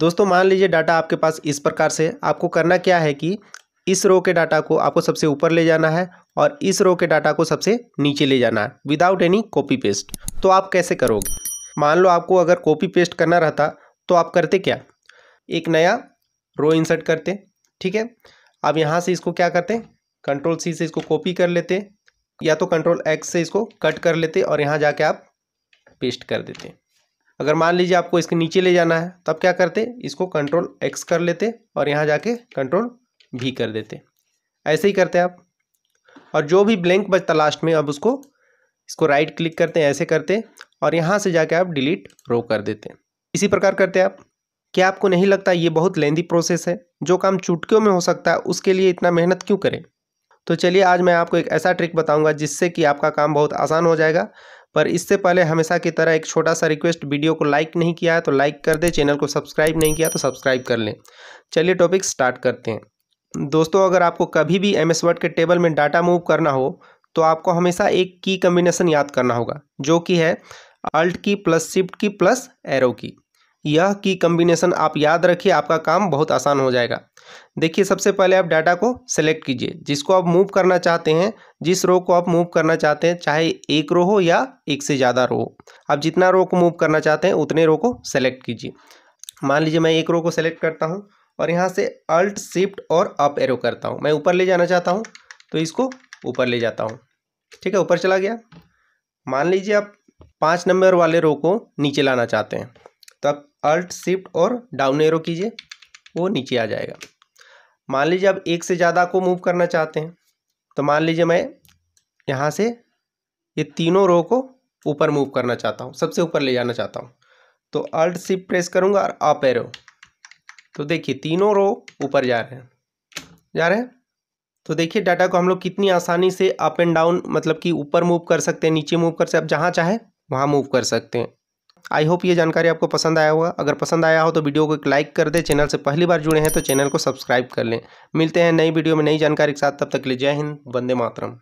दोस्तों मान लीजिए डाटा आपके पास इस प्रकार से आपको करना क्या है कि इस रो के डाटा को आपको सबसे ऊपर ले जाना है और इस रो के डाटा को सबसे नीचे ले जाना है विदाउट एनी कॉपी पेस्ट तो आप कैसे करोगे मान लो आपको अगर कॉपी पेस्ट करना रहता तो आप करते क्या एक नया रो इंसर्ट करते ठीक है अब यहाँ से इसको क्या करते कंट्रोल सी से इसको कॉपी कर लेते या तो कंट्रोल एक्स से इसको कट कर लेते और यहाँ जाके आप पेस्ट कर देते अगर मान लीजिए आपको इसके नीचे ले जाना है तब क्या करते इसको कंट्रोल एक्स कर लेते और यहाँ जाके कंट्रोल भी कर देते ऐसे ही करते आप और जो भी ब्लैंक बचता लास्ट में अब उसको इसको राइट क्लिक करते हैं ऐसे करते और यहाँ से जाके आप डिलीट रो कर देते हैं इसी प्रकार करते आप क्या आपको नहीं लगता ये बहुत लेंदी प्रोसेस है जो काम चुटकियों में हो सकता है उसके लिए इतना मेहनत क्यों करें तो चलिए आज मैं आपको एक ऐसा ट्रिक बताऊंगा जिससे कि आपका काम बहुत आसान हो जाएगा पर इससे पहले हमेशा की तरह एक छोटा सा रिक्वेस्ट वीडियो को लाइक नहीं किया है तो लाइक कर दे चैनल को सब्सक्राइब नहीं किया तो सब्सक्राइब कर लें चलिए टॉपिक स्टार्ट करते हैं दोस्तों अगर आपको कभी भी एम एस वर्ड के टेबल में डाटा मूव करना हो तो आपको हमेशा एक की कम्बिनेशन याद करना होगा जो कि है alt key plus shift key plus arrow key यह की कम्बिनेशन आप याद रखिए आपका काम बहुत आसान हो जाएगा देखिए सबसे पहले आप डाटा को सेलेक्ट कीजिए जिसको आप मूव करना चाहते हैं जिस रो को आप मूव करना चाहते हैं चाहे एक रो हो या एक से ज़्यादा रो हो आप जितना रो को मूव करना चाहते हैं उतने रो को सेलेक्ट कीजिए मान लीजिए मैं एक रो को सेलेक्ट करता हूँ और यहाँ से अल्ट शिफ्ट और अप एरो करता हूँ मैं ऊपर ले जाना चाहता हूँ तो इसको ऊपर ले जाता हूँ ठीक है ऊपर चला गया मान लीजिए आप पाँच नंबर वाले रो को नीचे लाना चाहते हैं तो आप अल्ट शिफ्ट और डाउन एरो कीजिए वो नीचे आ जाएगा मान लीजिए आप एक से ज़्यादा को मूव करना चाहते हैं तो मान लीजिए मैं यहाँ से ये तीनों रो को ऊपर मूव करना चाहता हूँ सबसे ऊपर ले जाना चाहता हूँ तो अल्ट शिफ्ट प्रेस करूँगा और अप एरो तो देखिए तीनों रो ऊपर जा रहे हैं जा रहे हैं तो देखिए डाटा को हम लोग कितनी आसानी से अप एंड डाउन मतलब कि ऊपर मूव कर सकते हैं नीचे मूव कर सकते हैं आप जहाँ चाहे वहाँ मूव कर सकते हैं आई होप ये जानकारी आपको पसंद आया होगा अगर पसंद आया हो तो वीडियो को एक लाइक कर दे चैनल से पहली बार जुड़े हैं तो चैनल को सब्सक्राइब कर लें मिलते हैं नई वीडियो में नई जानकारी के साथ तब तक के लिए जय हिंद वंदे मातरम